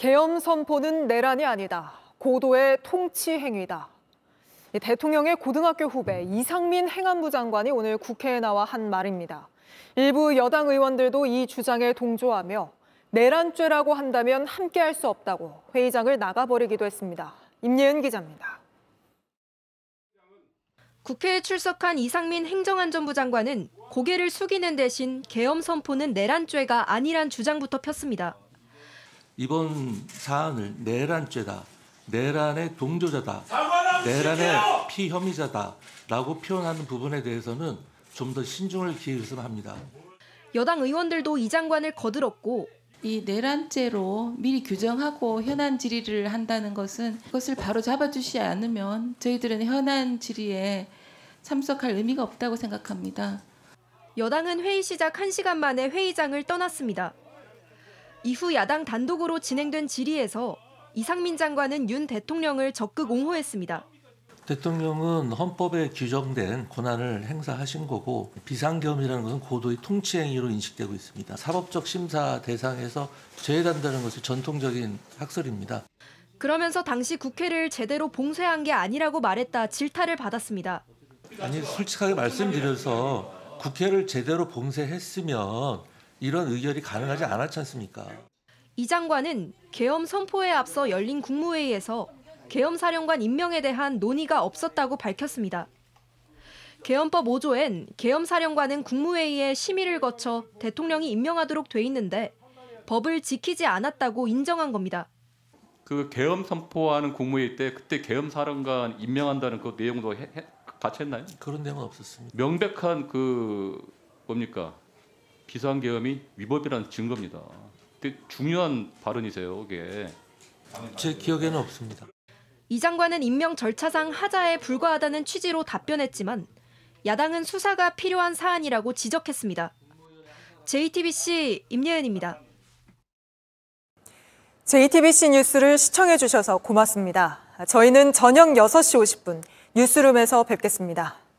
계엄 선포는 내란이 아니다. 고도의 통치 행위다. 대통령의 고등학교 후배 이상민 행안부 장관이 오늘 국회에 나와 한 말입니다. 일부 여당 의원들도 이 주장에 동조하며 내란죄라고 한다면 함께할 수 없다고 회의장을 나가버리기도 했습니다. 임예은 기자입니다. 국회에 출석한 이상민 행정안전부 장관은 고개를 숙이는 대신 계엄 선포는 내란죄가 아니란 주장부터 폈습니다. 이번 사안을 내란죄다, 내란의 동조자다, 내란의 피혐의자다라고 표현하는 부분에 대해서는 좀 더 신중을 기울였으면 합니다. 여당 의원들도 이 장관을 거들었고 이 내란죄로 미리 규정하고 현안 질의를 한다는 것은 그것을 바로 잡아주시지 않으면 저희들은 현안 질의에 참석할 의미가 없다고 생각합니다. 여당은 회의 시작 1시간 만에 회의장을 떠났습니다. 이후 야당 단독으로 진행된 질의에서 이상민 장관은 윤 대통령을 적극 옹호했습니다. 대통령은 헌법에 규정된 권한을 행사하신 거고 비상겸이라는 것은 고도의 통치 행위로 인식되고 있습니다. 사법적 심사 대상에서 제외된다는 것이 전통적인 학설입니다. 그러면서 당시 국회를 제대로 봉쇄한 게 아니라고 말했다 질타를 받았습니다. 아니 솔직하게 말씀드려서 국회를 제대로 봉쇄했으면 이런 의결이 가능하지 않았지 않습니까? 이 장관은 계엄 선포에 앞서 열린 국무회의에서 계엄 사령관 임명에 대한 논의가 없었다고 밝혔습니다. 계엄법 5조엔 계엄 사령관은 국무회의에 심의를 거쳐 대통령이 임명하도록 돼 있는데 법을 지키지 않았다고 인정한 겁니다. 그 계엄 선포하는 국무회의 때 그때 계엄 사령관 임명한다는 그 내용도 해, 해, 같이 했나요? 그런 내용은 없었습니다. 명백한 그 뭡니까 비상계엄이 위법이라는 증거입니다. 되게 중요한 발언이세요, 이게. 제 기억에는 없습니다. 이 장관은 임명 절차상 하자에 불과하다는 취지로 답변했지만 야당은 수사가 필요한 사안이라고 지적했습니다. JTBC 임예은입니다. JTBC 뉴스를 시청해 주셔서 고맙습니다. 저희는 저녁 6시 50분 뉴스룸에서 뵙겠습니다.